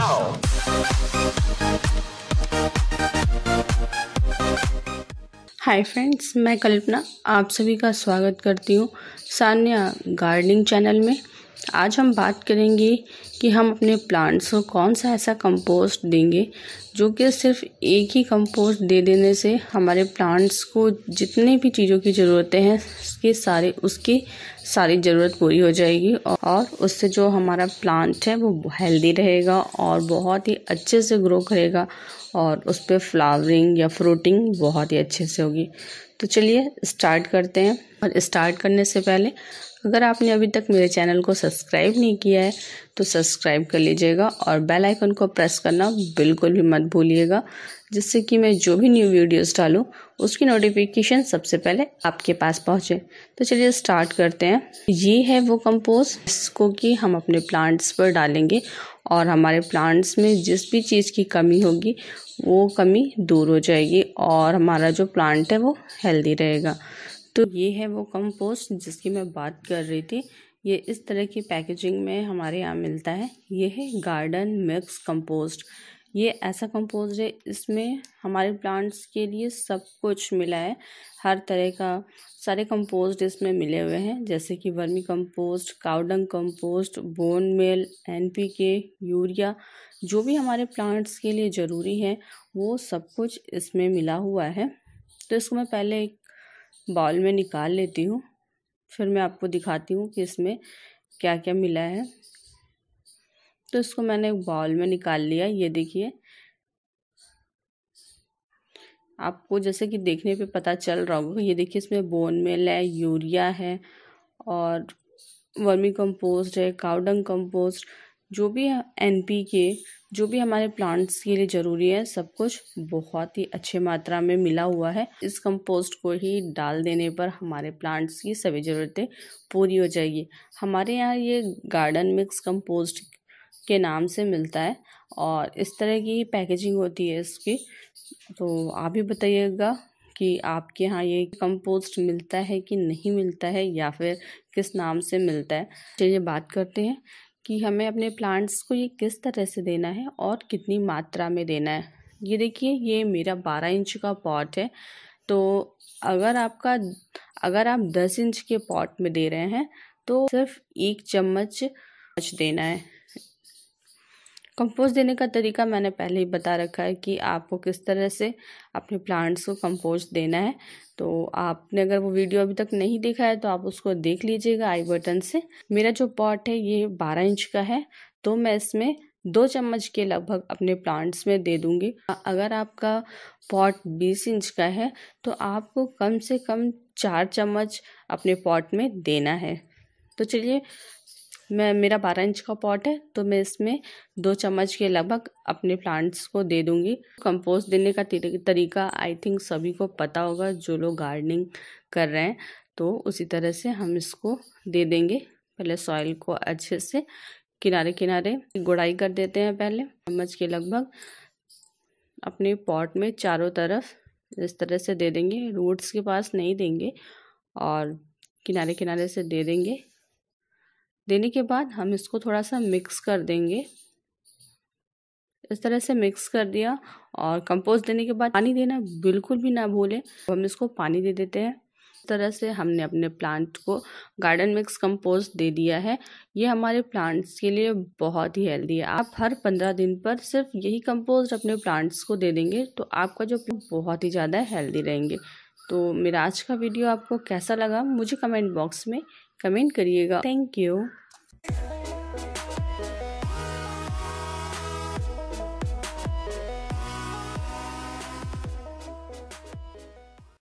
now. Hi friends मैं कल्पना आप सभी का स्वागत करती हूँ सान्या गार्डनिंग चैनल में आज हम बात करेंगे कि हम अपने प्लांट्स को कौन सा ऐसा कंपोस्ट देंगे जो कि सिर्फ एक ही कंपोस्ट दे देने से हमारे प्लांट्स को जितने भी चीज़ों की ज़रूरतें हैं उसके सारे उसकी सारी ज़रूरत पूरी हो जाएगी और उससे जो हमारा प्लांट है वो हेल्दी रहेगा और बहुत ही अच्छे से ग्रो करेगा और उस पर फ्लावरिंग या फ्रूटिंग बहुत ही अच्छे से होगी तो चलिए स्टार्ट करते हैं और स्टार्ट करने से पहले अगर आपने अभी तक मेरे चैनल को सब्सक्राइब नहीं किया है तो सब्सक्राइब कर लीजिएगा और बेल आइकन को प्रेस करना बिल्कुल भी मत भूलिएगा जिससे कि मैं जो भी न्यू वीडियोस डालूं उसकी नोटिफिकेशन सबसे पहले आपके पास पहुँचे तो चलिए स्टार्ट करते हैं ये है वो कंपोस्ट जिसको कि हम अपने प्लांट्स पर डालेंगे और हमारे प्लांट्स में जिस भी चीज़ की कमी होगी वो कमी दूर हो जाएगी और हमारा जो प्लांट है वो हेल्दी रहेगा तो ये है वो कंपोस्ट जिसकी मैं बात कर रही थी ये इस तरह की पैकेजिंग में हमारे यहाँ मिलता है ये है गार्डन मिक्स कंपोस्ट ये ऐसा कंपोज है इसमें हमारे प्लांट्स के लिए सब कुछ मिला है हर तरह का सारे कंपोस्ट इसमें मिले हुए हैं जैसे कि vermi compost cow dung compost bone meal NPK urea जो भी हमारे प्लांट्स के लिए ज़रूरी है वो सब कुछ इसमें मिला हुआ है तो इसको मैं पहले एक बाउल में निकाल लेती हूँ फिर मैं आपको दिखाती हूँ कि इसमें क्या क्या मिला है तो इसको मैंने एक बाउल में निकाल लिया ये देखिए आपको जैसे कि देखने पे पता चल रहा होगा ये देखिए इसमें बोन मेल है यूरिया है और वर्मी कंपोस्ट है काउडंग कंपोस्ट जो भी एन पी के जो भी हमारे प्लांट्स के लिए ज़रूरी है सब कुछ बहुत ही अच्छे मात्रा में मिला हुआ है इस कंपोस्ट को ही डाल देने पर हमारे प्लांट्स की सभी ज़रूरतें पूरी हो जाएगी हमारे यहाँ ये गार्डन मिक्स कंपोस्ट के नाम से मिलता है और इस तरह की पैकेजिंग होती है इसकी तो आप ही बताइएगा कि आपके यहाँ ये कंपोस्ट मिलता है कि नहीं मिलता है या फिर किस नाम से मिलता है चलिए बात करते हैं कि हमें अपने प्लांट्स को ये किस तरह से देना है और कितनी मात्रा में देना है ये देखिए ये मेरा बारह इंच का पॉट है तो अगर आपका अगर आप दस इंच के पॉट में दे रहे हैं तो सिर्फ एक चम्मच देना है कंपोस्ट देने का तरीका मैंने पहले ही बता रखा है कि आपको किस तरह से अपने प्लांट्स को कंपोस्ट देना है तो आपने अगर वो वीडियो अभी तक नहीं देखा है तो आप उसको देख लीजिएगा आई बटन से मेरा जो पॉट है ये बारह इंच का है तो मैं इसमें दो चम्मच के लगभग अपने प्लांट्स में दे दूंगी अगर आपका पॉट बीस इंच का है तो आपको कम से कम चार चम्मच अपने पॉट में देना है तो चलिए मैं मेरा बारह इंच का पॉट है तो मैं इसमें दो चम्मच के लगभग अपने प्लांट्स को दे दूंगी कंपोस्ट देने का तरीका आई थिंक सभी को पता होगा जो लोग गार्डनिंग कर रहे हैं तो उसी तरह से हम इसको दे देंगे पहले सॉइल को अच्छे से किनारे किनारे गुड़ाई कर देते हैं पहले चम्मच के लगभग अपने पॉट में चारों तरफ इस तरह से दे देंगे रूट्स के पास नहीं देंगे और किनारे किनारे से दे देंगे देने के बाद हम इसको थोड़ा सा मिक्स कर देंगे इस तरह से मिक्स कर दिया और कंपोस्ट देने के बाद पानी देना बिल्कुल भी ना भूलें हम इसको पानी दे देते हैं इस तरह से हमने अपने प्लांट को गार्डन मिक्स कंपोस्ट दे दिया है ये हमारे प्लांट्स के लिए बहुत ही हेल्दी है आप हर पंद्रह दिन पर सिर्फ यही कंपोस्ट अपने प्लांट्स को दे देंगे तो आपका जो बहुत ही ज़्यादा हेल्दी रहेंगे तो मेरा आज का वीडियो आपको कैसा लगा मुझे कमेंट बॉक्स में कमेंट करिएगा थैंक यू Yeah.